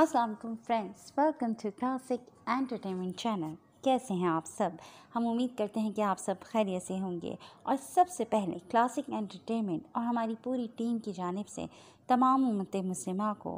Aslam friends welcome to classic entertainment channel कैसे हैं आप सब हम उम्मीद करते हैं कि आप सब खैरियत से होंगे और सबसे पहले क्लासिक एंटरटेनमेंट और हमारी पूरी टीम की जानब से तमाम उम्मत मुस्लिम को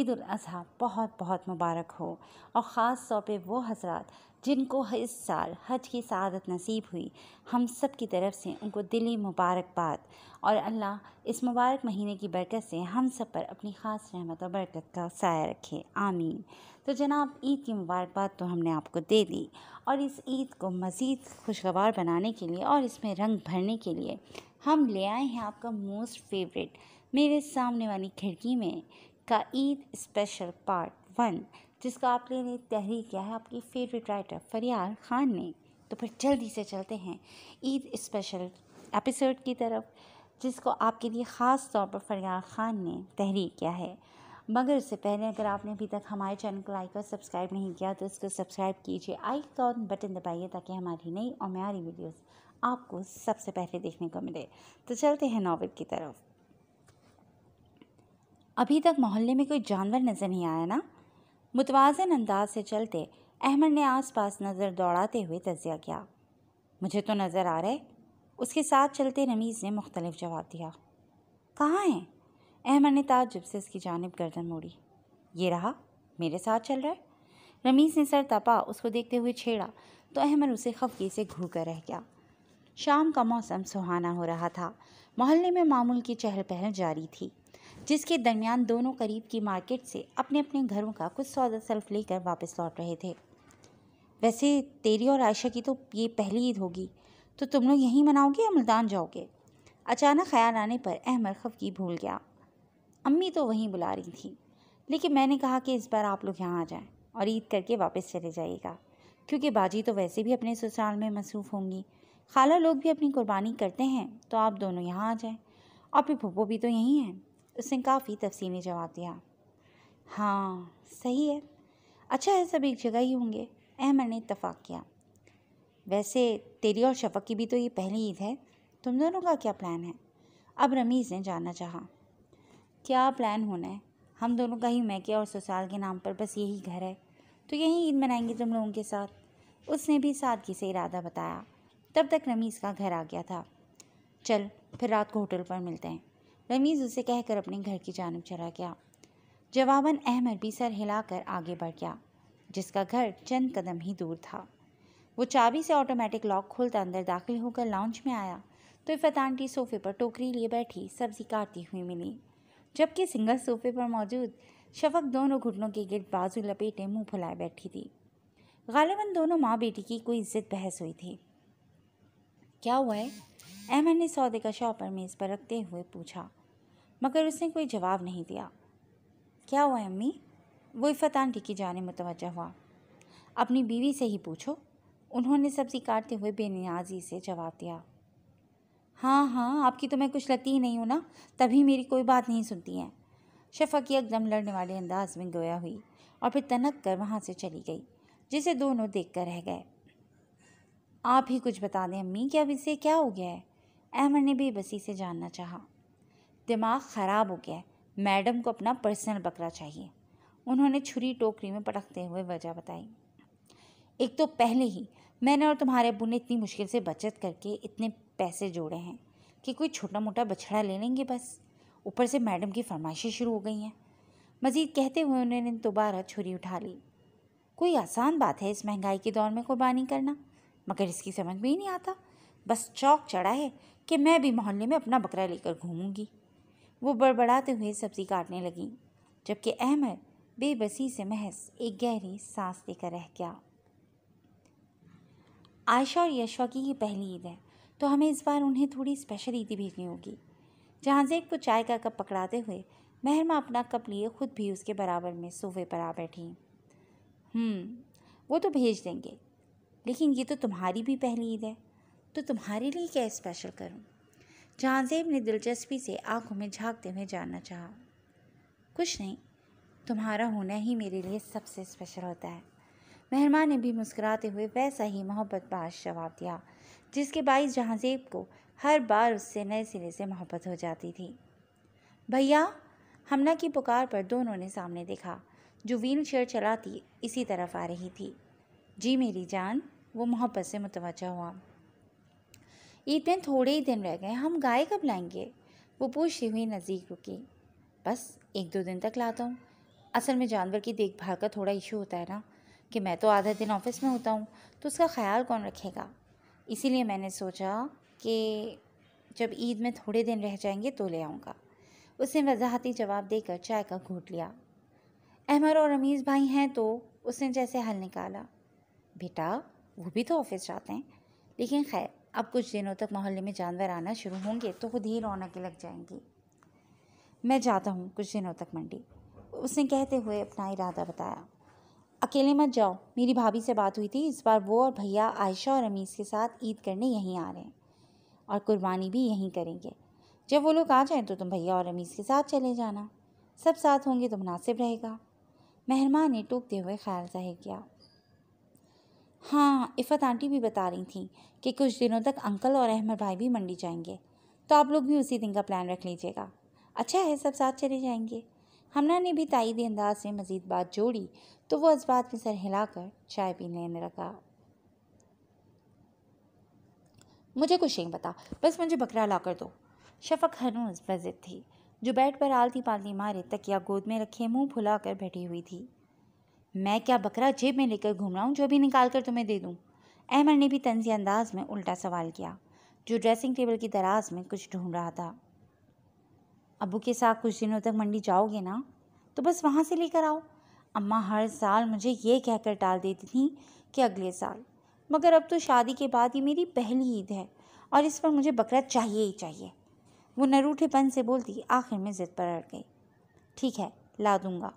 ईद अज़हा बहुत बहुत मुबारक हो और ख़ास तौर पर वो हजरात जिनको इस साल हज की सदत नसीब हुई हम सब की तरफ से उनको दिली मुबारकबाद और अल्लाह इस मुबारक महीने की बरकत से हम सब पर अपनी ख़ास रहमत और बरकत का साया रखे आमीन तो जनाब ईद की मुबारकबाद तो हमने आपको दे दी और इस ईद को मज़ीद खुशगवार बनाने के लिए और इसमें रंग भरने के लिए हम ले आए हैं आपका मोस्ट फेवरेट मेरे सामने वाली खिड़की में का ईद स्पेशल पार्ट वन जिसका आपके लिए तहरीर किया है आपकी फेवरेट राइटर फरियाल खान ने तो फिर जल्दी से चलते हैं ईद स्पेशल एपिसोड की तरफ जिसको आपके लिए ख़ास तौर पर फरियाल ख़ान ने तहरीर किया है मगर उससे पहले अगर आपने अभी तक हमारे चैनल को लाइक और सब्सक्राइब नहीं किया तो इसको सब्सक्राइब कीजिए कॉन बटन दबाइए ताकि हमारी नई और मैारी वीडियोस आपको सबसे पहले देखने को मिले तो चलते हैं नावल की तरफ अभी तक मोहल्ले में कोई जानवर नज़र नहीं आया ना मुतवाजन अंदाज से चलते अहमद ने आसपास नज़र दौड़ाते हुए तजिया किया मुझे तो नज़र आ रहा है उसके साथ चलते रमीज़ ने मुख्तलिफ जवाब दिया कहाँ हैं अहमद ने ताजुब से उसकी जानब गर्दन मोड़ी ये रहा मेरे साथ चल रहा है रमीज़ ने सर तपा उसको देखते हुए छेड़ा तो अहमद उसे खफगी से घूर कर रह गया शाम का मौसम सुहाना हो रहा था मोहल्ले में मामूल की चहल पहल जारी थी जिसके दरमियान दोनों करीब की मार्केट से अपने अपने घरों का कुछ सौदा सेल्फ लेकर वापस लौट रहे थे वैसे तेरी और आयशा की तो ये पहली ईद होगी तो तुम लोग यहीं मनाओगे या मुल्तान जाओगे अचानक ख्याल आने पर अहमद खफगी भूल गया अम्मी तो वहीं बुला रही थी लेकिन मैंने कहा कि इस बार आप लोग यहाँ आ जाएं और ईद करके वापस चले जाइएगा क्योंकि बाजी तो वैसे भी अपने ससुराल में मसरूफ़ होंगी खाला लोग भी अपनी कुर्बानी करते हैं तो आप दोनों यहाँ आ जाएं और फिर भुप्पो भी तो यहीं हैं उसने काफ़ी तफसीली जवाब दिया हाँ सही है अच्छा है सब एक जगह ही होंगे अहमद ने इतफ़ाक़ किया वैसे तेरी और शफक की भी तो ये पहली ईद है तुम दोनों का क्या प्लान है अब रमीज़ ने जानना चाहा क्या प्लान होना है हम दोनों का ही मैके और ससुराल के नाम पर बस यही घर है तो यही ईद मनाएंगे तुम लोगों के साथ उसने भी सादगी से इरादा बताया तब तक रमीज़ का घर आ गया था चल फिर रात को होटल पर मिलते हैं रमीज़ उसे कहकर अपने घर की जानब चला गया जवाबन अहमद भी सर हिलाकर आगे बढ़ गया जिसका घर चंद कदम ही दूर था वो चाबी से ऑटोमेटिक लॉक खोलता अंदर दाखिल होकर लाउंज में आया तो इफ़त आंटी सोफे पर टोकरी लिए बैठी सब्जी काटती हुई मिली जबकि सिंगल सोफे पर मौजूद शफक दोनों घुटनों के गिर बाजू लपेटे मुंह फुलाए बैठी थी गालिबा दोनों माँ बेटी की कोई इज्जत बहस हुई थी क्या हुआ है अहमद ने सौदे का शॉपर मेज़ पर रखते हुए पूछा मगर उसने कोई जवाब नहीं दिया क्या हुआ अम्मी वो इफ़त आंटी की जाने मुतवज हुआ अपनी बीवी से ही पूछो उन्होंने सब्ज़ी काटते हुए बेनियाजी से जवाब दिया हाँ हाँ आपकी तो मैं कुछ लगती ही नहीं हूँ ना तभी मेरी कोई बात नहीं सुनती हैं की एकदम लड़ने वाले अंदाज में गोया हुई और फिर तनक कर वहाँ से चली गई जिसे दोनों देख कर रह गए आप ही कुछ बता दें अम्मी कि अब इससे क्या हो गया है अहमद ने बेबसी से जानना चाहा दिमाग ख़राब हो गया है मैडम को अपना पर्सनल बकरा चाहिए उन्होंने छुरी टोकरी में पटकते हुए वजह बताई एक तो पहले ही मैंने और तुम्हारे अबू ने इतनी मुश्किल से बचत करके इतने पैसे जोड़े हैं कि कोई छोटा मोटा बछड़ा ले लेंगे बस ऊपर से मैडम की फरमाइशें शुरू हो गई हैं मज़ीद कहते हुए उन्होंने दोबारा छुरी उठा ली कोई आसान बात है इस महंगाई के दौर में कुर्बानी करना मगर इसकी समझ में ही नहीं आता बस चौक चढ़ा है कि मैं भी मोहल्ले में अपना बकरा लेकर घूमूंगी वो बड़बड़ाते हुए सब्जी काटने लगी जबकि अहमद बेबसी से महज एक गहरी सांस लेकर रह गया आयशा और यशवा की ये पहली ईद है तो हमें इस बार उन्हें थोड़ी स्पेशल ईदी भेजनी होगी जहाँ जेब को चाय का कप पकड़ाते हुए महरमा अपना कप लिए खुद भी उसके बराबर में सोफे पर आ बैठी हम्म, वो तो भेज देंगे लेकिन ये तो तुम्हारी भी पहली ईद है तो तुम्हारे लिए क्या स्पेशल करूँ जहाँजेब ने दिलचस्पी से आंखों में झांकते हुए जानना चाहा कुछ नहीं तुम्हारा होना ही मेरे लिए सबसे स्पेशल होता है मेहरमान ने भी मुस्कुराते हुए वैसा ही मोहब्बत बाश जवाब दिया जिसके बाईस जहाँजेब को हर बार उससे नए सिरे से मोहब्बत हो जाती थी भैया हमना की पुकार पर दोनों ने सामने देखा जो व्हील चेयर चलाती इसी तरफ आ रही थी जी मेरी जान वो मोहब्बत से मुतवजा हुआ ईद में थोड़े ही दिन रह गए हम गाय कब लाएंगे वो पूछती हुई नज़दीक रुकी बस एक दो दिन तक लाता हूँ असल में जानवर की देखभाल का थोड़ा इशू होता है ना कि मैं तो आधा दिन ऑफिस में होता हूँ तो उसका ख्याल कौन रखेगा इसीलिए मैंने सोचा कि जब ईद में थोड़े दिन रह जाएंगे तो ले आऊँगा उसने वजाहती जवाब देकर चाय का घूट लिया अहमर और रमीज़ भाई हैं तो उसने जैसे हल निकाला बेटा वो भी तो ऑफिस जाते हैं लेकिन खैर अब कुछ दिनों तक मोहल्ले में जानवर आना शुरू होंगे तो खुद ही रौनक लग जाएंगी मैं जाता हूँ कुछ दिनों तक मंडी उसने कहते हुए अपना इरादा बताया अकेले मत जाओ मेरी भाभी से बात हुई थी इस बार वो और भैया आयशा और अमीज़ के साथ ईद करने यहीं आ रहे हैं और कुर्बानी भी यहीं करेंगे जब वो लोग आ जाएं तो तुम भैया और अमीज़ के साथ चले जाना सब साथ होंगे तो मुनासिब रहेगा मेहरमा ने टूकते हुए ख्याल जाहिर किया हाँ इफ़त आंटी भी बता रही थी कि कुछ दिनों तक अंकल और अहमद भाई भी मंडी जाएंगे तो आप लोग भी उसी दिन का प्लान रख लीजिएगा अच्छा है सब साथ चले जाएंगे हमना ने भी ताईदी अंदाज में मज़ीद बात जोड़ी तो वो इस बात में सर हिलाकर चाय पीने लगा मुझे कुछ नहीं पता बस मुझे बकरा ला कर दो शफक हनूज वजिद थी जो बेड पर आलती पालती मारे तकिया गोद में रखे मुंह कर बैठी हुई थी मैं क्या बकरा जेब में लेकर घूम रहा हूँ जो भी निकाल कर तुम्हें दे दूँ अहमद ने भी तंजी अंदाज में उल्टा सवाल किया जो ड्रेसिंग टेबल की दराज में कुछ ढूंढ रहा था अबू के साथ कुछ दिनों तक मंडी जाओगे ना तो बस वहाँ से लेकर आओ अम्मा हर साल मुझे ये कहकर टाल देती थी कि अगले साल मगर अब तो शादी के बाद ये मेरी पहली ईद है और इस पर मुझे बकरा चाहिए ही चाहिए वो नरूठेपन से बोलती आखिर में ज़िद पर अड़ गई ठीक है ला दूँगा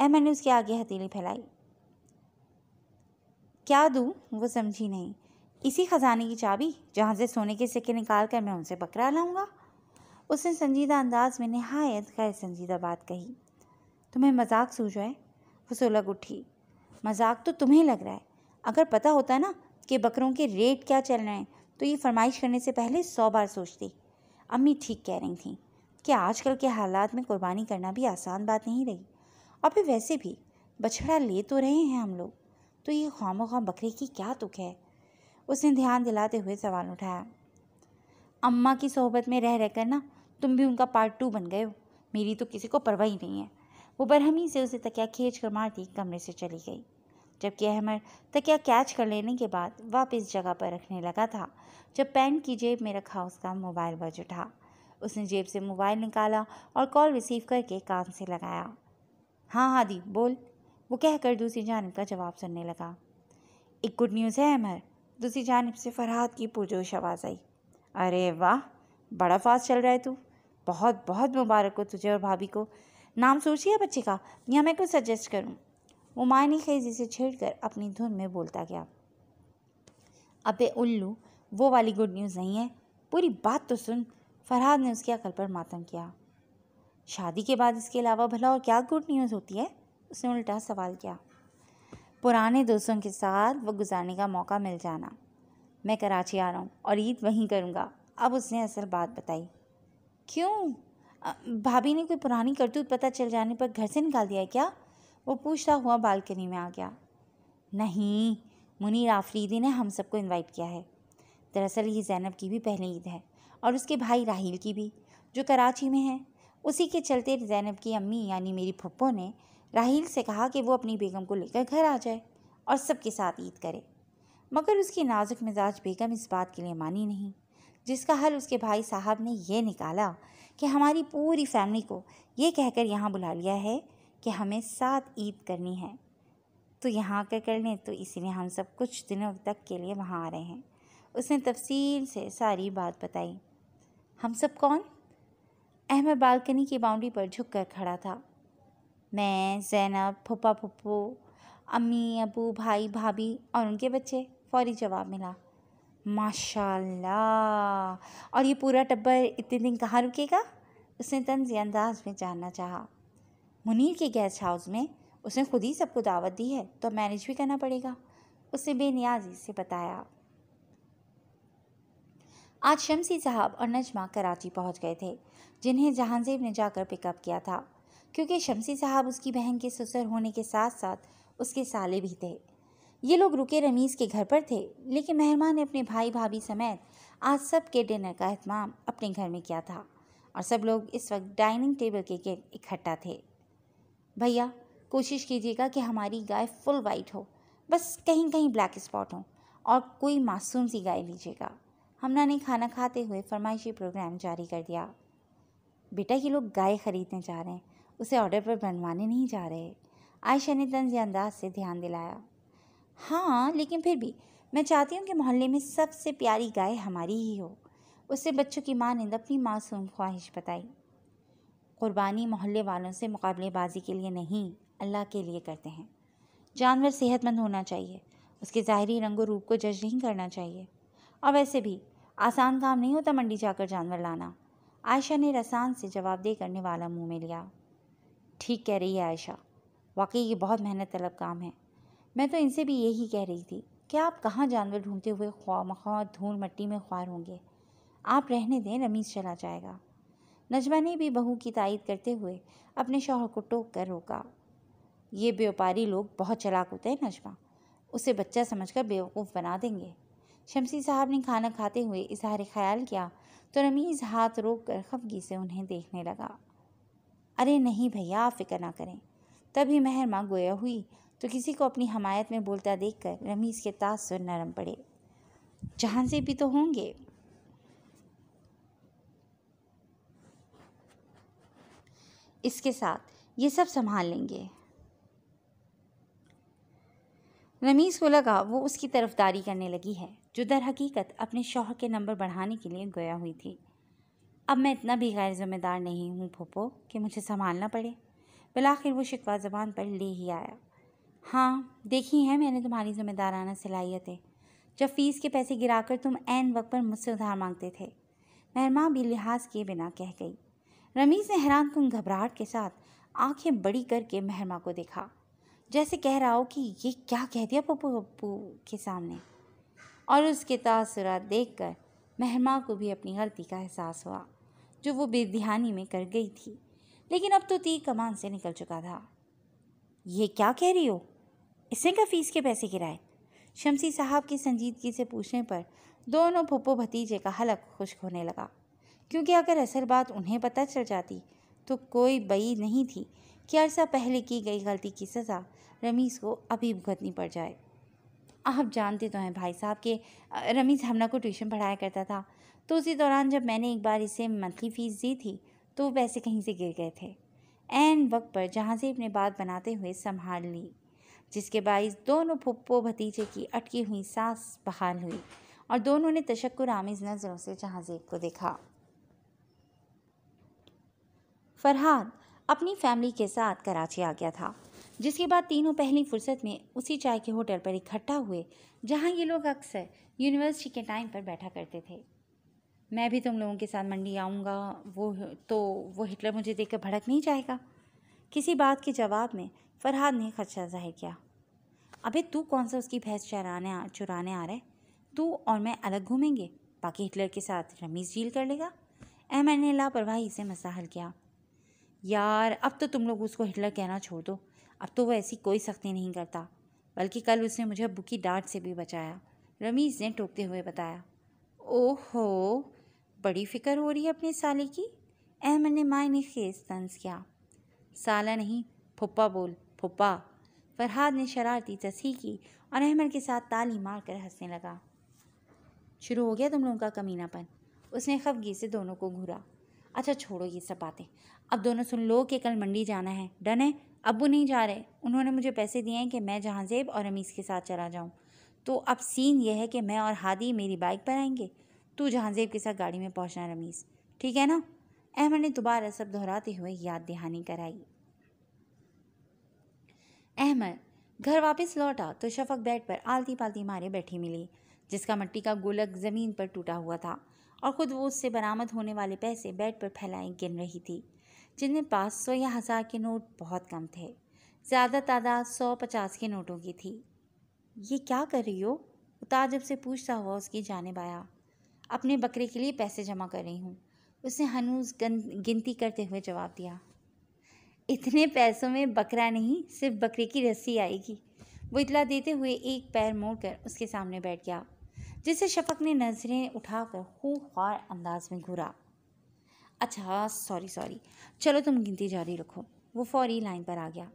एम ने उसके आगे हथेली फैलाई क्या दूँ वो समझी नहीं इसी खजाने की चाबी जहाँ से सोने के सिक्के निकाल कर मैं उनसे बकरा लाऊंगा उसने संजीदा अंदाज में नहायत गैर संजीदा बात कही तुम्हें मजाक रहा है वो सुलग उठी मजाक तो तुम्हें लग रहा है अगर पता होता ना कि बकरों के रेट क्या चल रहे हैं तो ये फरमाइश करने से पहले सौ बार सोचती अम्मी ठीक कह रही थी कि आजकल के हालात में कुर्बानी करना भी आसान बात नहीं रही अबे वैसे भी बछड़ा ले तो रहे हैं हम लोग तो ये खाम खाम बकरी की क्या तुक है उसने ध्यान दिलाते हुए सवाल उठाया अम्मा की सोहबत में रह रहकर ना तुम भी उनका पार्ट टू बन गए हो मेरी तो किसी को परवाह ही नहीं है वो बरहमी से उसे तकिया खींच कर मारती कमरे से चली गई जबकि अहमद तकिया कैच कर लेने के बाद वापस जगह पर रखने लगा था जब पैंट की जेब में रखा उसका मोबाइल बज उठा उसने जेब से मोबाइल निकाला और कॉल रिसीव करके कान से लगाया हाँ हादी बोल वो कहकर दूसरी जानब का जवाब सुनने लगा एक गुड न्यूज़ है अमर दूसरी जानब से फरहाद की पुरजोश आवाज़ आई अरे वाह बड़ा फास्ट चल रहा है तू बहुत बहुत मुबारक हो तुझे और भाभी को नाम सोचिए बच्चे का या मैं कुछ सजेस्ट करूँ वो मायनी खेजी से छेड़ कर अपनी धुन में बोलता गया अबे उल्लू वो वाली गुड न्यूज़ नहीं है पूरी बात तो सुन फरहाद ने उसकी अकल पर मातम किया शादी के बाद इसके अलावा भला और क्या गुड न्यूज़ होती है उसने उल्टा सवाल किया पुराने दोस्तों के साथ वह गुजारने का मौका मिल जाना मैं कराची आ रहा हूँ और ईद वहीं करूँगा अब उसने असल बात बताई क्यों भाभी ने कोई पुरानी करतूत पता चल जाने पर घर से निकाल दिया क्या वो पूछता हुआ बालकनी में आ गया नहीं मुनीर आफरीदी ने हम सबको इनवाइट किया है दरअसल ये जैनब की भी पहली ईद है और उसके भाई राहील की भी जो कराची में है उसी के चलते जैनब की अम्मी यानी मेरी पप्पो ने राहील से कहा कि वो अपनी बेगम को लेकर घर आ जाए और सबके साथ ईद करे मगर उसकी नाजुक मिजाज बेगम इस बात के लिए मानी नहीं जिसका हल उसके भाई साहब ने यह निकाला कि हमारी पूरी फैमिली को ये कहकर यहाँ बुला लिया है कि हमें साथ ईद करनी है तो यहाँ आकर कर लें तो इसीलिए हम सब कुछ दिनों तक के लिए वहाँ आ रहे हैं उसने तफसील से सारी बात बताई हम सब कौन अहमद बालकनी की बाउंड्री पर झुक कर खड़ा था मैं जैनब फुप्पा फुप्पो अम्मी अबू भाई भाभी और उनके बच्चे फौरी जवाब मिला माशाल्लाह और ये पूरा टब्बर इतने दिन कहाँ रुकेगा उसने तंजी अंदाज में जानना चाहा मुनीर के गेस्ट हाउस में उसने खुद ही सबको दावत दी है तो मैनेज भी करना पड़ेगा उसने बेनियाजी से बताया आज शमसी साहब और नजमा कराची पहुंच गए थे जिन्हें जहानजेब ने जाकर पिकअप किया था क्योंकि शमसी साहब उसकी बहन के ससुर होने के साथ साथ उसके साले भी थे ये लोग रुके रमीज़ के घर पर थे लेकिन मेहरमान ने अपने भाई भाभी समेत आज सब के डिनर का अहतमाम अपने घर में किया था और सब लोग इस वक्त डाइनिंग टेबल के गेट इकट्ठा थे भैया कोशिश कीजिएगा कि हमारी गाय फुल वाइट हो बस कहीं कहीं ब्लैक स्पॉट हो और कोई मासूम सी गाय लीजिएगा हमना ने खाना खाते हुए फरमाइशी प्रोग्राम जारी कर दिया बेटा ये लोग गाय ख़रीदने जा रहे हैं उसे ऑर्डर पर बनवाने नहीं जा रहे आयशा ने तंज अंदाज से ध्यान दिलाया हाँ लेकिन फिर भी मैं चाहती हूँ कि मोहल्ले में सबसे प्यारी गाय हमारी ही हो उससे बच्चों की माँ ने अपनी मासूम ख्वाहिश बताई कुर्बानी मोहल्ले वालों से मुकाबलेबाजी के लिए नहीं अल्लाह के लिए करते हैं जानवर सेहतमंद होना चाहिए उसके ज़ाहरी रंगो रूप को जज नहीं करना चाहिए और वैसे भी आसान काम नहीं होता मंडी जाकर जानवर लाना आयशा ने रसान से जवाबदेह करने वाला मुंह में लिया ठीक कह रही है आयशा वाकई ये बहुत मेहनत तलब काम है मैं तो इनसे भी यही कह रही थी कि आप कहाँ जानवर ढूंढते हुए ख्वा मखवा धूल मट्टी में ख्वार होंगे आप रहने दें रमीज़ चला जाएगा नजमा ने भी बहू की तायद करते हुए अपने शोहर को टोक कर रोका ये व्यापारी लोग बहुत चलाक होते हैं नजमा उसे बच्चा समझकर बेवकूफ़ बना देंगे शमसी साहब ने खाना खाते हुए इजहार ख्याल किया तो रमीज़ हाथ रोक कर खफगी से उन्हें देखने लगा अरे नहीं भैया आप फिक्र ना करें तभी माँ गोया हुई तो किसी को अपनी हमायत में बोलता देख कर रमीज़ के तासुर नरम पड़े जहाँ से भी तो होंगे इसके साथ ये सब संभाल लेंगे रमीज़ को लगा वो उसकी तरफदारी करने लगी है जो दर हकीकत अपने शौहर के नंबर बढ़ाने के लिए गया हुई थी अब मैं इतना भी गैर ज़िम्मेदार नहीं हूँ पोपो कि मुझे संभालना पड़े बिलाखिर वो शिकवा ज़बान पर ले ही आया हाँ देखी है मैंने तुम्हारी ज़िम्मेदाराना सलाहियतें जब फ़ीस के पैसे गिराकर तुम एन वक्त पर मुझसे उधार मांगते थे महरमा भी लिहाज किए बिना कह गई रमीज़ ने हैरान कन घबराहट के साथ आंखें बड़ी करके महरमा को देखा जैसे कह रहा हो कि ये क्या कह दिया पप्पू पप्पू के सामने और उसके तासुरात देख कर महमा को भी अपनी गलती का एहसास हुआ जो वो बेध्यानी में कर गई थी लेकिन अब तो तीर कमान से निकल चुका था ये क्या कह रही हो इसने क्या फीस के पैसे गिराए शमसी साहब की संजीदगी से पूछने पर दोनों पप्पो भतीजे का हलक खुश्क होने लगा क्योंकि अगर असल बात उन्हें पता चल जाती तो कोई बई नहीं थी कि अरसा पहले की गई गलती की सज़ा रमीज़ को अभी भुगतनी पड़ जाए आप जानते तो हैं भाई साहब के रमीज़ हमना को ट्यूशन पढ़ाया करता था तो उसी दौरान जब मैंने एक बार इसे मंथली फ़ीस दी थी तो पैसे कहीं से गिर गए थे एन वक्त पर जहाँ से अपने बात बनाते हुए संभाल ली जिसके बायस दोनों पुप्पो भतीजे की अटकी हुई सांस बहाल हुई और दोनों ने तशक् आमिज नज़रों से जहाँजेब को देखा फरहाद अपनी फैमिली के साथ कराची आ गया था जिसके बाद तीनों पहली फुर्सत में उसी चाय के होटल पर इकट्ठा हुए जहाँ ये लोग अक्सर यूनिवर्सिटी के टाइम पर बैठा करते थे मैं भी तुम लोगों के साथ मंडी आऊँगा वो तो वो हिटलर मुझे देख भड़क नहीं जाएगा किसी बात के जवाब में फरहाद ने खदशा जाहिर किया अबे तू कौन सा उसकी भैंस चराने चुराने आ रहा है तू और मैं अलग घूमेंगे बाकी हिटलर के साथ रमीज़ झील कर लेगा अहमद ने लापरवाही से मसाहल किया यार अब तो तुम लोग उसको हिटलर कहना छोड़ दो अब तो वह ऐसी कोई सख्ती नहीं करता बल्कि कल उसने मुझे बुकी डांट से भी बचाया रमीज़ ने टोकते हुए बताया ओहो बड़ी फ़िक्र हो रही है अपने साले की अहमद ने मायने खेस तंज किया साला नहीं फुप्पा बोल फुप्पा फरहाद ने शरारती तस्ही की और अहमद के साथ ताली मार कर हंसने लगा शुरू हो गया तुम लोगों का कमीनापन उसने खफगी से दोनों को घूरा अच्छा छोड़ो ये सब बातें अब दोनों सुन लो कि कल मंडी जाना है डन है अबू नहीं जा रहे उन्होंने मुझे पैसे दिए हैं कि मैं जहाँजेब और अमीज़ के साथ चला जाऊँ तो अब सीन यह है कि मैं और हादी मेरी बाइक पर आएंगे तू जहाँजेब के साथ गाड़ी में पहुँचना रमीज़ ठीक है ना अहमद ने दोबारा सब दोहराते हुए याद दहानी कराई अहमद घर वापस लौटा तो शफक बेड पर आलती पालती मारे बैठी मिली जिसका मिट्टी का गोलक ज़मीन पर टूटा हुआ था और ख़ुद वो उससे बरामद होने वाले पैसे बेड पर फैलाए गिन रही थी जिनमें पाँच सौ या हज़ार के नोट बहुत कम थे ज़्यादा तादाद सौ पचास के नोटों की थी ये क्या कर रही हो उतार जब से पूछता हुआ उसकी जानब आया अपने बकरे के लिए पैसे जमा कर रही हूँ उसने हनूज गिनती करते हुए जवाब दिया इतने पैसों में बकरा नहीं सिर्फ बकरे की रस्सी आएगी वो इतला देते हुए एक पैर मोड़कर उसके सामने बैठ गया जिसे शफक ने नजरें उठाकर खूब ख्वार अंदाज में घूरा अच्छा सॉरी सॉरी चलो तुम गिनती जारी रखो वो फौरी लाइन पर आ गया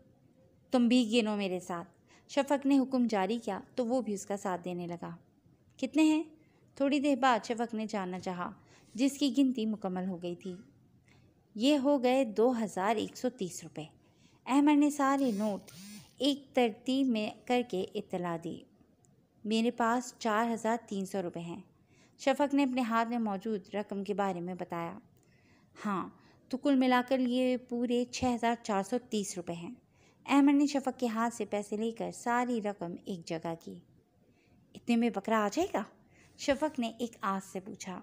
तुम भी गिनो मेरे साथ शफक ने हुक्म जारी किया तो वो भी उसका साथ देने लगा कितने हैं थोड़ी देर बाद शफक ने जानना चाहा जिसकी गिनती मुकम्मल हो गई थी ये हो गए दो हज़ार एक सौ तीस रुपये अहमद ने सारे नोट एक तरतीब में करके इतला दी मेरे पास चार हज़ार तीन सौ रुपये हैं शफक ने अपने हाथ में मौजूद रकम के बारे में बताया हाँ तो कुल मिलाकर ये पूरे छः हज़ार चार सौ तीस रुपये हैं अहमद ने शफक के हाथ से पैसे लेकर सारी रकम एक जगह की इतने में बकरा आ जाएगा शफक ने एक आस से पूछा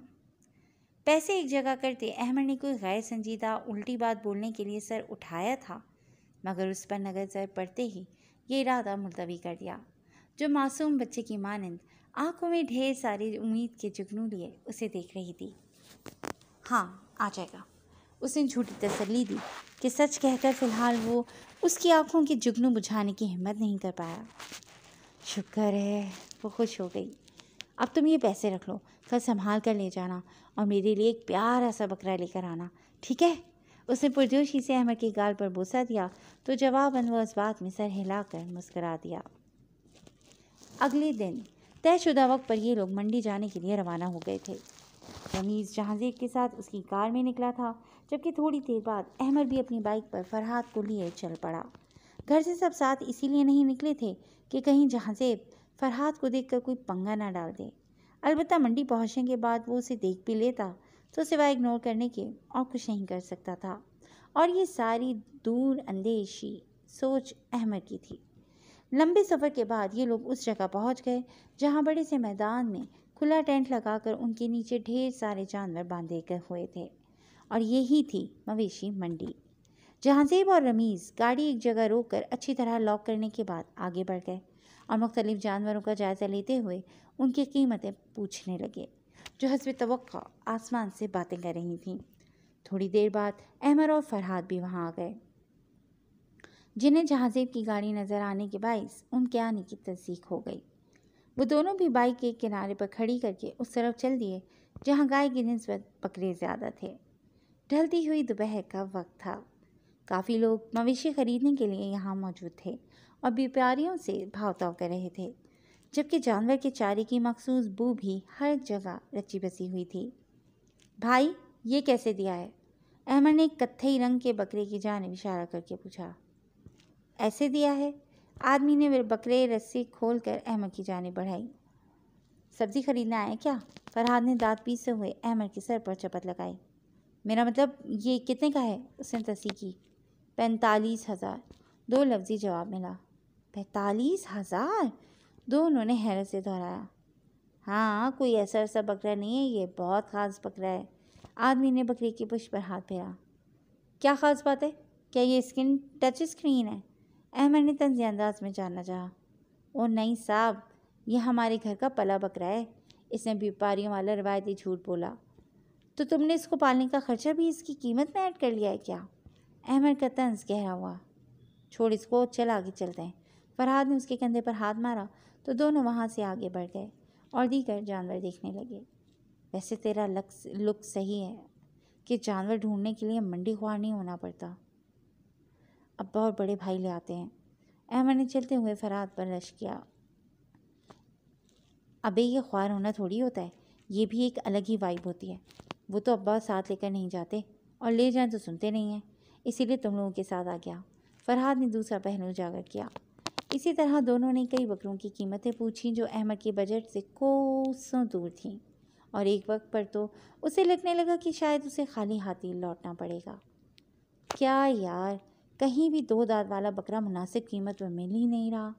पैसे एक जगह करते अहमद ने कोई गैर संजीदा उल्टी बात बोलने के लिए सर उठाया था मगर उस पर नजर पड़ते ही ये इरादा मुलतवी कर दिया जो मासूम बच्चे की मानंद आंखों में ढेर सारी उम्मीद के जुगनू लिए उसे देख रही थी हाँ आ जाएगा उसने झूठी तसल्ली दी कि सच कहकर फ़िलहाल वो उसकी आंखों के जुगनू बुझाने की हिम्मत नहीं कर पाया शुक्र है वो खुश हो गई अब तुम ये पैसे रख लो कल संभाल कर ले जाना और मेरे लिए एक प्यारा सा बकरा लेकर आना ठीक है उसने पुरजोशी से अहमद की गाल पर बोसा दिया तो जवाबन वो इस बात में सर हिलाकर मुस्करा दिया अगले दिन तयशुदा वक्त पर ये लोग मंडी जाने के लिए रवाना हो गए थे रमीज़ जहाँजेब के साथ उसकी कार में निकला था जबकि थोड़ी देर बाद अहमद भी अपनी बाइक पर फरहाद को लिए चल पड़ा घर से सब साथ इसीलिए नहीं निकले थे कि कहीं जहाँजेब फरहाद को देखकर कोई पंगा ना डाल दे अलबत्त मंडी पहुँचने के बाद वो उसे देख भी लेता तो सिवाय इग्नोर करने के और कुछ नहीं कर सकता था और ये सारी दूर अंदेशी सोच अहमद की थी लंबे सफ़र के बाद ये लोग उस जगह पहुँच गए जहाँ बड़े से मैदान में खुला टेंट लगाकर उनके नीचे ढेर सारे जानवर बांधे गए हुए थे और यही थी मवेशी मंडी जहाँजेब और रमीज़ गाड़ी एक जगह रोककर अच्छी तरह लॉक करने के बाद आगे बढ़ गए और मुख्तलिफ जानवरों का जायज़ा लेते हुए उनकी कीमतें पूछने लगे जो हसब तो आसमान से बातें कर रही थीं थोड़ी देर बाद अहमर और फरहाद भी वहाँ आ गए जिन्हें जहाँजेब की गाड़ी नज़र आने के बायस उनके आने की तस्दीक हो गई वो दोनों भी बाइक के किनारे पर खड़ी करके उस तरफ चल दिए जहाँ गाय की नस्बत बकरे ज़्यादा थे ढलती हुई दोपहर का वक्त था काफ़ी लोग मवेशी खरीदने के लिए यहाँ मौजूद थे और व्यापारियों से भावताव कर रहे थे जबकि जानवर के चारे की मखसूस बू भी हर जगह रची बसी हुई थी भाई ये कैसे दिया है अहमद ने कत्थई रंग के बकरे की जान इशारा करके पूछा ऐसे दिया है आदमी ने बकरे रस्सी खोल कर अहमद की जाने बढ़ाई सब्ज़ी खरीदना आए क्या फरहाद ने दांत पीसे हुए अहमद के सर पर चपत लगाई मेरा मतलब ये कितने का है उसने तसी की पैंतालीस हज़ार दो लफ्ज़ी जवाब मिला पैंतालीस हज़ार दो उन्होंने हैरत से दोहराया हाँ कोई ऐसा ऐसा बकरा नहीं है ये बहुत ख़ास बकरा है आदमी ने बकरे की पुष्प पर हाथ फेरा क्या ख़ास बात है क्या ये स्किन टच स्क्रीन है अहमद ने तंजी अंदाज में जानना चाहा ओ नहीं साहब यह हमारे घर का पला बकरा है इसने व्यापारियों वाला रवायती झूठ बोला तो तुमने इसको पालने का खर्चा भी इसकी कीमत में ऐड कर लिया है क्या अहमद का तंज गहरा हुआ छोड़ इसको चल आगे चलते हैं फरहाद ने उसके कंधे पर हाथ मारा तो दोनों वहाँ से आगे बढ़ गए और दीगर जानवर देखने लगे वैसे तेरा लक्स लुक सही है कि जानवर ढूंढने के लिए मंडी ख्वार नहीं होना पड़ता अब्बा और बड़े भाई ले आते हैं अहमद ने चलते हुए फराद पर रश किया अबे ये ख्वार होना थोड़ी होता है ये भी एक अलग ही वाइब होती है वो तो अब्बा साथ लेकर नहीं जाते और ले जाएं तो सुनते नहीं हैं इसीलिए तुम लोगों के साथ आ गया फरहाद ने दूसरा पहलू उजागर किया इसी तरह दोनों ने कई बकरों की कीमतें पूछीं जो अहमद के बजट से कोसों दूर थीं और एक वक्त पर तो उसे लगने लगा कि शायद उसे खाली हाथी लौटना पड़ेगा क्या यार कहीं भी दो दाँत वाला बकरा मुनासिब कीमत पर मिल ही नहीं रहा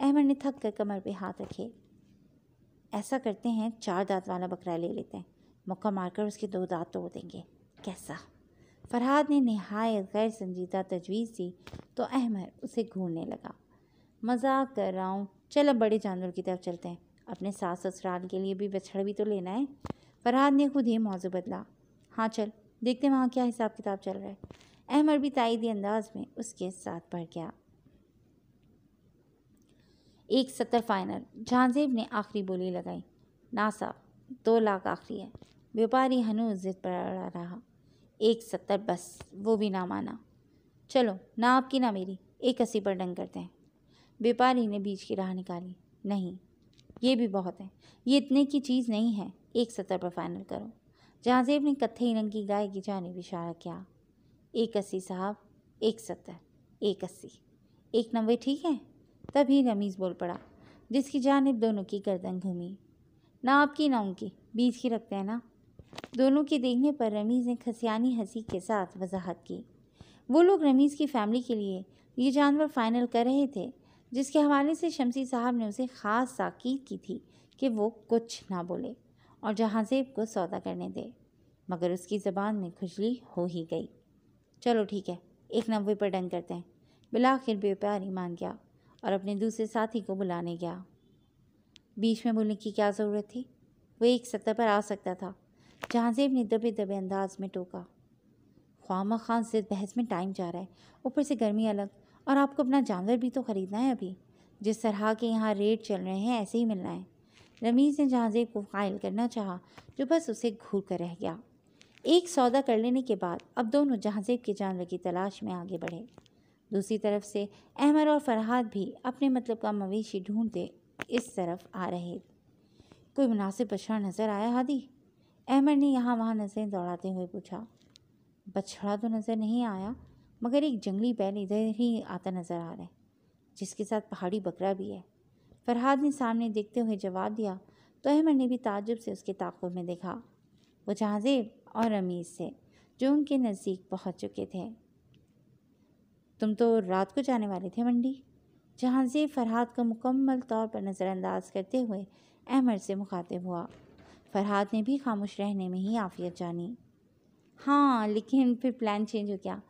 अहमद ने थक कर कमर पे हाथ रखे ऐसा करते हैं चार दांत वाला बकरा ले लेते हैं मक्का मारकर उसके दो दांत तोड़ देंगे कैसा फरहाद ने नहायत गैर संजीदा तजवीज़ दी तो अहमद उसे घूरने लगा मजाक कर रहा हूँ चल अब बड़े जानवर की तरफ चलते हैं अपने सास ससुराल के लिए भी बछड़ भी तो लेना है फरहाद ने खुद ही मौजू बदला हाँ चल देखते हैं वहाँ क्या हिसाब किताब चल रहा है अहमर भी तायदी अंदाज में उसके साथ बढ़ गया एक सत्तर फाइनल जहाँजेब ने आखिरी बोली लगाई नासा दो लाख आखिरी है व्यापारी हनूज जिद पर अड़ा रहा एक सत्तर बस वो भी ना माना चलो ना आपकी ना मेरी एक अस्सी पर डंग करते हैं व्यापारी ने बीच की राह निकाली नहीं ये भी बहुत है ये इतने की चीज़ नहीं है एक सत्तर पर फाइनल करो जहाँजेब ने कत्थे रंग की गाय की जानब इशारा किया एक अस्सी साहब एक सत्तर एक अस्सी एक नब्बे ठीक है तभी रमीज़ बोल पड़ा जिसकी जानब दोनों की गर्दन घूमी ना आपकी ना उनकी बीच की रखते हैं ना दोनों के देखने पर रमीज़ ने खसियानी हंसी के साथ वजाहत की वो लोग रमीज़ की फैमिली के लिए ये जानवर फाइनल कर रहे थे जिसके हवाले से शमसी साहब ने उसे ख़ास ताकीद की थी कि वो कुछ ना बोले और जहाँ सेब को सौदा करने दे मगर उसकी ज़बान में खुजली हो ही गई चलो ठीक है एक नब्बे पर डन करते हैं बिलाखिर व्यापारी मान गया और अपने दूसरे साथी को बुलाने गया बीच में बोलने की क्या ज़रूरत थी वो एक सतह पर आ सकता था जहाँजेब ने दबे दबे अंदाज में टोका ख्वामा खान से बहस में टाइम जा रहा है ऊपर से गर्मी अलग और आपको अपना जानवर भी तो ख़रीदना है अभी जिस तरह के यहाँ रेट चल रहे हैं ऐसे ही मिलना है रमीज़ ने जहाँजेब को कायल करना चाहा जो बस उसे घूर कर रह गया एक सौदा कर लेने के बाद अब दोनों जहाँजेब के जानवर की तलाश में आगे बढ़े दूसरी तरफ से अहमर और फरहाद भी अपने मतलब का मवेशी ढूंढते इस तरफ आ रहे कोई मुनासिब बछड़ा नज़र आया हादी अहमर ने यहाँ वहाँ नज़रें दौड़ाते हुए पूछा बछड़ा तो नज़र नहीं आया मगर एक जंगली बैल इधर ही आता नज़र आ रहा है जिसके साथ पहाड़ी बकरा भी है फरहाद ने सामने देखते हुए जवाब दिया तो अहमर ने भी ताजुब से उसके ताकुब में देखा वो जहाँजेब और अमीर से जो उनके नज़दीक पहुंच चुके थे तुम तो रात को जाने वाले थे मंडी जहाँजीर फरहाद को मुकम्मल तौर पर नज़रअंदाज करते हुए अहमद से मुखातिब हुआ फरहाद ने भी खामोश रहने में ही आफियत जानी हाँ लेकिन फिर प्लान चेंज हो गया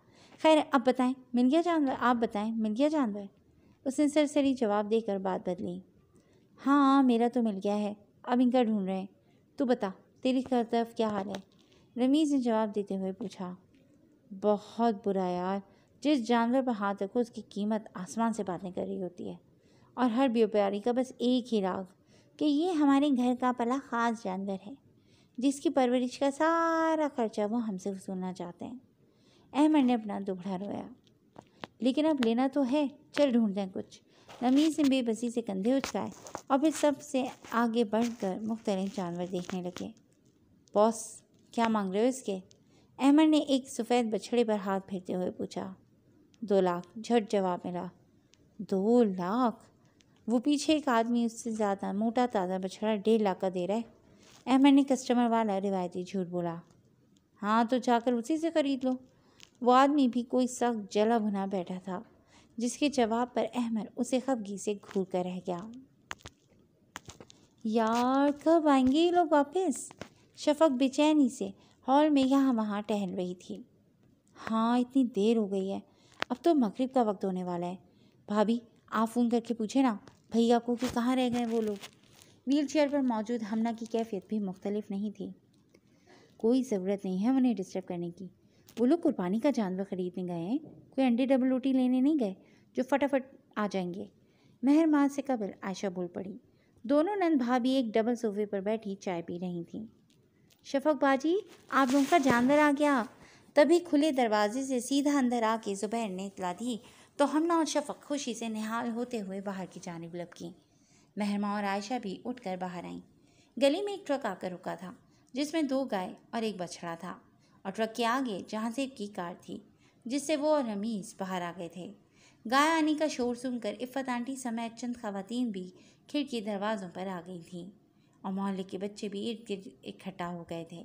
खैर अब बताएं मिल गया जानवर आप बताएं मिल गया जानवर उसने सरसरी जवाब देकर बात बदली हाँ मेरा तो मिल गया है अब इनका ढूंढ रहे हैं तू बता तेरी तरफ क्या हाल है रमीज़ ने जवाब देते हुए पूछा बहुत बुरा यार जिस जानवर पर हाथ रखो उसकी कीमत आसमान से बातें कर रही होती है और हर ब्योप्यारी का बस एक ही राग कि ये हमारे घर का पला ख़ास जानवर है जिसकी परवरिश का सारा खर्चा वो हमसे वसूलना चाहते हैं अहमद ने अपना दुबड़ा रोया लेकिन अब लेना तो है चल ढूंढते हैं कुछ रमीज़ ने बेबसी से कंधे उछलाए और फिर सबसे आगे बढ़कर मुख्तलिफ जानवर देखने लगे बॉस क्या मांग रहे हो इसके अहमद ने एक सफ़ेद बछड़े पर हाथ फेरते हुए पूछा दो लाख झट जवाब मिला दो लाख वो पीछे एक आदमी उससे ज़्यादा मोटा ताज़ा बछड़ा डेढ़ लाख का दे रहा है अहमद ने कस्टमर वाला रिवायती झूठ बोला हाँ तो जाकर उसी से ख़रीद लो वो आदमी भी कोई सख्त जला भुना बैठा था जिसके जवाब पर अहमद उसे खबगी से घूर कर रह गया यार कब आएंगे ये लोग वापस शफक बेचैनी से हॉल में यहाँ वहाँ टहल रही थी हाँ इतनी देर हो गई है अब तो मगरिब का वक्त होने वाला है भाभी आप फ़ोन करके पूछे ना भैया को कि कहाँ रह गए वो लोग व्हील चेयर पर मौजूद हमना की कैफियत भी मुख्तलिफ नहीं थी कोई ज़रूरत नहीं है उन्हें डिस्टर्ब करने की वो लोग कुर्बानी का जानवर ख़रीदने गए हैं कोई अंडे डबल रोटी लेने नहीं गए जो फटाफट आ जाएंगे मेहर माँ से कबल आयशा बोल पड़ी दोनों नंद भाभी एक डबल सोफे पर बैठी चाय पी रही थी शफक बाजी आप रूम का जानवर आ गया तभी खुले दरवाजे से सीधा अंदर आके ज़ुबैर ने इतला दी तो हमना और शफक खुशी से निहाल होते हुए बाहर की जानब लपकी महरमा और आयशा भी उठकर बाहर आईं गली में एक ट्रक आकर रुका था जिसमें दो गाय और एक बछड़ा था और ट्रक के आगे जहाँसेब की कार थी जिससे वो और रमीज़ बाहर आ गए थे गाय आने का शोर सुनकर इफ़त आंटी समेत चंद खातन भी खिड़की दरवाज़ों पर आ गई थीं और मोहल्ले के बच्चे भी इर्द गिर्द इकट्ठा हो गए थे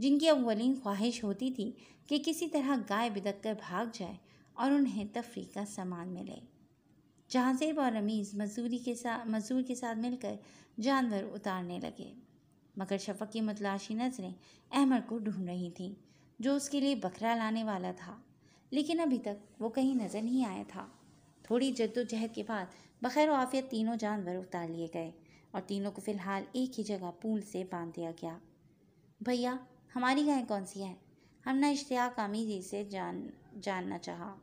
जिनकी अवलिन ख्वाहिश होती थी कि किसी तरह गाय बिदक कर भाग जाए और उन्हें तफरी का सामान मिले जहाँजेब और रमीज़ मजदूरी के साथ मजदूर के साथ मिलकर जानवर उतारने लगे मगर शफक की मतलाशी नज़रें अहमद को ढूंढ रही थीं जो उसके लिए बकरा लाने वाला था लेकिन अभी तक वो कहीं नज़र नहीं आया था थोड़ी जद्दोजहद के बाद बखैर आफियत तीनों जानवर उतार लिए गए और तीनों को फ़िलहाल एक ही जगह पूल से बांध दिया गया भैया हमारी गाय कौन सी है हमने इश्तियाक जी से जान जानना चाहा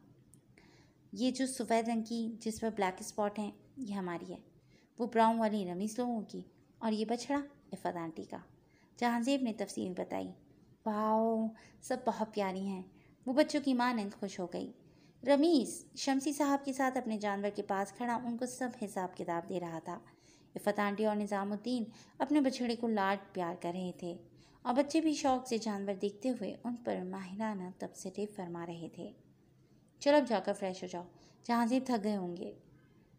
ये जो सफ़ेद रंग की जिस पर ब्लैक स्पॉट हैं ये हमारी है वो ब्राउन वाली रमीज़ लोगों की और ये बछड़ा इफ़त आंटी का जहाँजेब ने तफसील बताई वाओ सब बहुत प्यारी हैं वो बच्चों की माँ नंद खुश हो गई रमीज़ शमसी साहब के साथ अपने जानवर के पास खड़ा उनको सब हिसाब किताब दे रहा था इफ़त आंटी और निज़ामुद्दीन अपने बछड़े को लाड प्यार कर रहे थे और बच्चे भी शौक से जानवर देखते हुए उन पर माहिराना तबसरे फरमा रहे थे चलो अब जाकर फ्रेश हो जाओ जहाँ से थक गए होंगे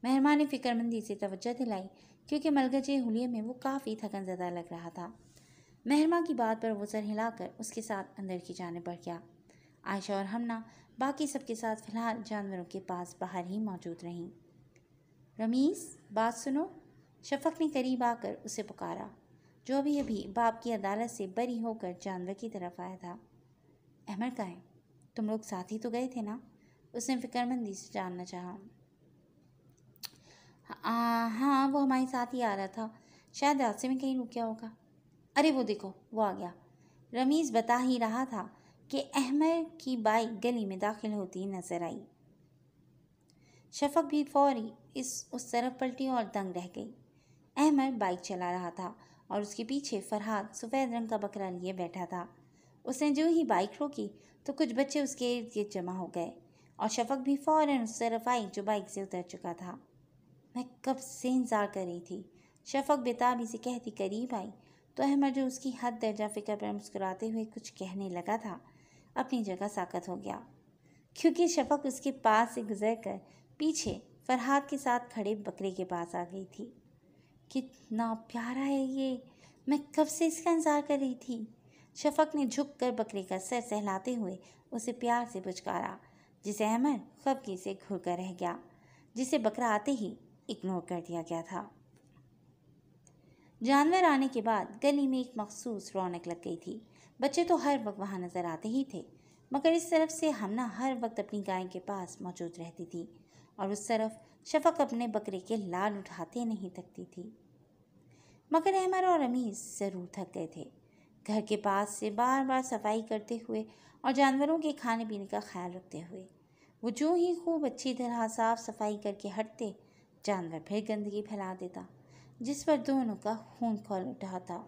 मेहरमान ने फ़िक्रमंदी से तोज्जह दिलाई क्योंकि मलगजे हुलिये में वो काफ़ी थकन ज़्यादा लग रहा था मेहरमा की बात पर वो सर हिलाकर उसके साथ अंदर की जाने बढ़ गया आयशा और हमना बाकी सबके साथ फ़िलहाल जानवरों के पास बाहर ही मौजूद रहीं रमीस बात सुनो शफक ने करीब आकर उसे पुकारा जो अभी अभी बाप की अदालत से बरी होकर जानवर की तरफ आया था अहमद का है तुम लोग साथ ही तो गए थे ना उसने फिक्रमंदी से जानना चाहा हाँ हाँ वो हमारे साथ ही आ रहा था शायद रास्ते में कहीं रुक गया होगा अरे वो देखो वो आ गया रमीज़ बता ही रहा था कि अहमद की बाइक गली में दाखिल होती नजर आई शफक भी फौरी इस उस तरफ पलटी और दंग रह गई अहमद बाइक चला रहा था और उसके पीछे फरहाद सफ़ेद रंग का बकरा लिए बैठा था उसने जो ही बाइक रोकी तो कुछ बच्चे उसके इर्द गिर्द जमा हो गए और शफक भी फ़ौर उस तरफ आई जो बाइक से उतर चुका था मैं कब से इंतज़ार कर रही थी शफक बेताबी से कहती करीब आई तो अहमद जो उसकी हद दर्जा फिक्र पर मुस्कुराते हुए कुछ कहने लगा था अपनी जगह साकत हो गया क्योंकि शफक उसके पास से गुजर कर पीछे फरहाद के साथ खड़े बकरे के पास आ गई थी कितना प्यारा है ये मैं कब से इसका इंतज़ार कर रही थी शफक ने झुक कर बकरे का सर सहलाते हुए उसे प्यार से पुचकारा जिसे अहमद खबकी से घुर कर रह गया जिसे बकरा आते ही इग्नोर कर दिया गया था जानवर आने के बाद गली में एक मखसूस रौनक लग गई थी बच्चे तो हर वक्त वहाँ नज़र आते ही थे मगर इस तरफ से हमना हर वक्त अपनी गाय के पास मौजूद रहती थी और उस तरफ शफक अपने बकरे के लाल उठाते नहीं थकती थी मगर अहमर और अमीर ज़रूर थक गए थे घर के पास से बार बार सफाई करते हुए और जानवरों के खाने पीने का ख्याल रखते हुए वो जो ही खूब अच्छी तरह साफ सफाई करके हटते जानवर फिर गंदगी फैला देता जिस पर दोनों का खून खोल उठा था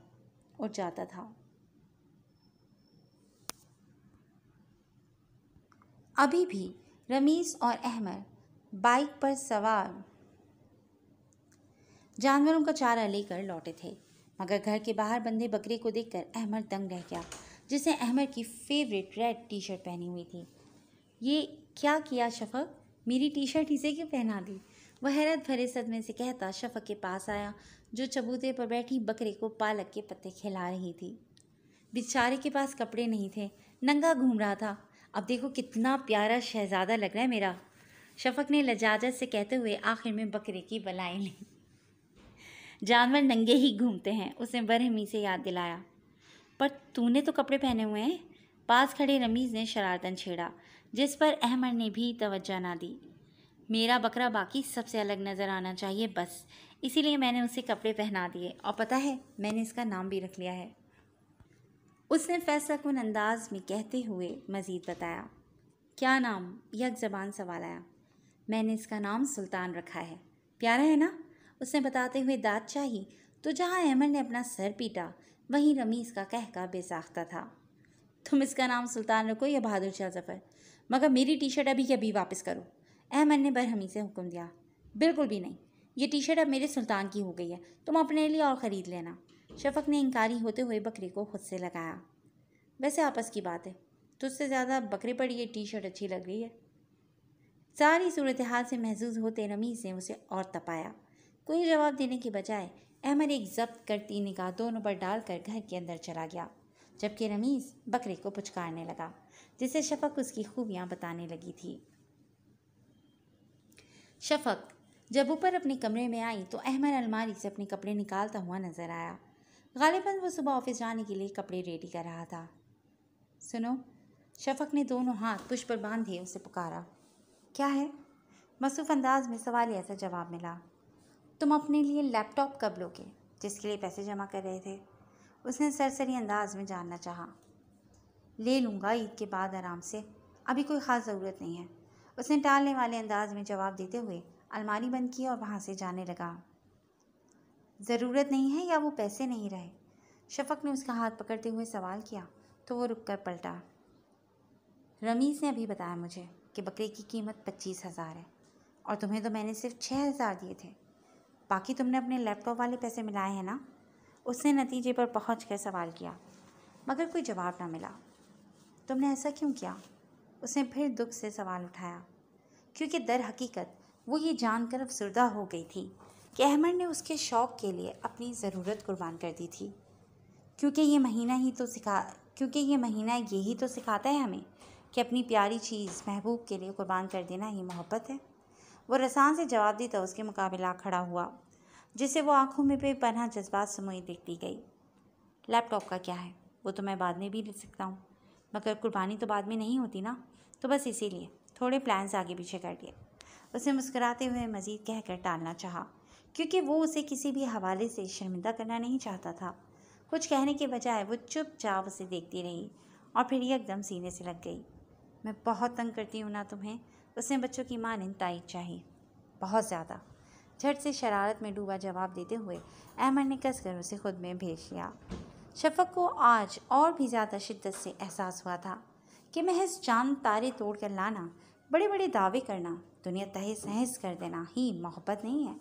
उठ जाता था अभी भी रमीज़ और अहमद बाइक पर सवार जानवरों का चारा लेकर लौटे थे मगर घर के बाहर बंधे बकरे को देखकर अहमद दंग रह गया जिसने अहमद की फेवरेट रेड टी शर्ट पहनी हुई थी ये क्या किया शफक मेरी टी शर्ट इसे क्यों पहना दी वह हैरत भरे सदमे से कहता शफक के पास आया जो चबूते पर बैठी बकरे को पालक के पत्ते खिला रही थी बेचारे के पास कपड़े नहीं थे नंगा घूम रहा था अब देखो कितना प्यारा शहजादा लग रहा है मेरा शफक ने लजाजत से कहते हुए आखिर में बकरे की बलाई ली जानवर नंगे ही घूमते हैं उसने बरहमी से याद दिलाया पर तूने तो कपड़े पहने हुए हैं पास खड़े रमीज़ ने शरारतन छेड़ा जिस पर अहमद ने भी तवज्जा ना दी मेरा बकरा बाकी सबसे अलग नज़र आना चाहिए बस इसीलिए मैंने उसे कपड़े पहना दिए और पता है मैंने इसका नाम भी रख लिया है उसने फैसला कन अंदाज में कहते हुए मज़ीद बताया क्या नाम यक जबान सवाल आया मैंने इसका नाम सुल्तान रखा है प्यारा है ना उसने बताते हुए दाँत चाही तो जहाँ अहमद ने अपना सर पीटा वहीं रमीज़ का कहका बेसाख्ता था तुम इसका नाम सुल्तान रखो या बहादुर शाह जफ़र मगर मेरी टी शर्ट अभी अभी वापस करो अहमद ने बरहमी से हुक्म दिया बिल्कुल भी नहीं ये टी शर्ट अब मेरे सुल्तान की हो गई है तुम अपने लिए और ख़रीद लेना शफक ने इंकारी होते हुए बकरे को खुद से लगाया वैसे आपस की बात है तुझसे ज़्यादा बकरे पर ये टी शर्ट अच्छी लग रही है सारी सूरत हाल से महजूज होते रमीज़ ने उसे और तपाया कोई जवाब देने के बजाय अहमद एक जब्त करती निगाह दोनों पर डालकर घर के अंदर चला गया जबकि रमीज़ बकरे को पुचकारने लगा जिसे शफक उसकी खूबियाँ बताने लगी थी शफक जब ऊपर अपने कमरे में आई तो अहमद अलमारी से अपने कपड़े निकालता हुआ नज़र आया गालिबा वो सुबह ऑफिस जाने के लिए कपड़े रेडी कर रहा था सुनो शफक ने दोनों हाथ पुष्प पर बांधे उसे पुकारा क्या है मसूफ अंदाज में सवाल ऐसा जवाब मिला तुम अपने लिए लैपटॉप कब लोगे जिसके लिए पैसे जमा कर रहे थे उसने सरसरी अंदाज में जानना चाहा ले लूँगा ईद के बाद आराम से अभी कोई ख़ास ज़रूरत नहीं है उसने टालने वाले अंदाज में जवाब देते हुए अलमारी बंद की और वहाँ से जाने लगा ज़रूरत नहीं है या वो पैसे नहीं रहे शफक ने उसका हाथ पकड़ते हुए सवाल किया तो वो रुक कर पलटा रमीज़ ने अभी बताया मुझे कि बकरे की कीमत पच्चीस हज़ार है और तुम्हें तो मैंने सिर्फ छः हज़ार दिए थे बाकी तुमने अपने लैपटॉप वाले पैसे मिलाए हैं ना उसने नतीजे पर पहुँच कर सवाल किया मगर कोई जवाब ना मिला तुमने ऐसा क्यों किया उसने फिर दुख से सवाल उठाया क्योंकि दर हकीकत वो ये जानकर अफसरदा हो गई थी कि अहमद ने उसके शौक़ के लिए अपनी ज़रूरत कुर्बान कर दी थी क्योंकि ये महीना ही तो सिखा क्योंकि ये महीना यही तो सिखाता है हमें कि अपनी प्यारी चीज़ महबूब के लिए कुर्बान कर देना ही मोहब्बत है वो रसान से जवाब दी तो उसके मुकाबला खड़ा हुआ जिसे वो आंखों में बेपनाह जज्बात समोई देखती गई लैपटॉप का क्या है वो तो मैं बाद में भी ले सकता हूँ मगर कुर्बानी तो बाद में नहीं होती ना तो बस इसीलिए थोड़े प्लान्स आगे पीछे कर दिए उसने मुस्कुराते हुए मज़ीद कहकर टालना चाहा क्योंकि वो उसे किसी भी हवाले से शर्मिंदा करना नहीं चाहता था कुछ कहने के बजाय वो चुपचाप उसे देखती रही और फिर एकदम सीने से लग गई मैं बहुत तंग करती हूँ ना तुम्हें उसने बच्चों की माँ ने चाहिए बहुत ज़्यादा झट से शरारत में डूबा जवाब देते हुए अहमद ने कसकर उसे खुद में भेज लिया शफक को आज और भी ज़्यादा शिद्दत से एहसास हुआ था कि महज चांद तारे तोड़ कर लाना बड़े बड़े दावे करना दुनिया तहस नहस कर देना ही मोहब्बत नहीं है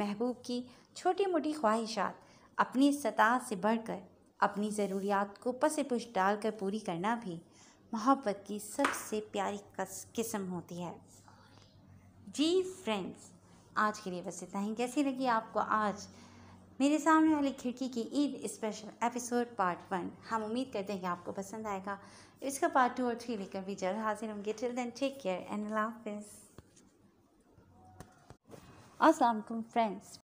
महबूब की छोटी मोटी ख्वाहिशात अपनी सतह से बढ़कर अपनी ज़रूरियात को पसे पुश डालकर पूरी करना भी मोहब्बत की सबसे प्यारी किस्म होती है जी फ्रेंड्स आज के लिए बस इतना ही कैसी लगी आपको आज मेरे सामने वाली खिड़की की Eid special episode part one हम उम्मीद करते हैं कि आपको पसंद आएगा इसका पार्ट टू और थ्री लेकर भी जल्द हाजिर होंगे till then take care and अल्लाह हाफिज़ असलम फ्रेंड्स